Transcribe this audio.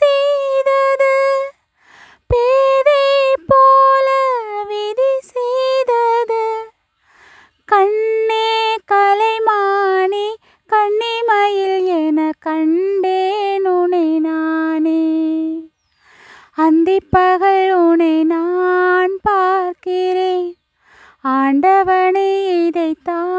செய்தது பேதை போல விதி செய்தது கண்ணே கலைமானே கண்ணிமயில் என கண்டேன் உனை நானே அந்திப்பகல் பகல் உனை நான் பார்க்கிறேன் ஆண்டவனை இதைத்தான்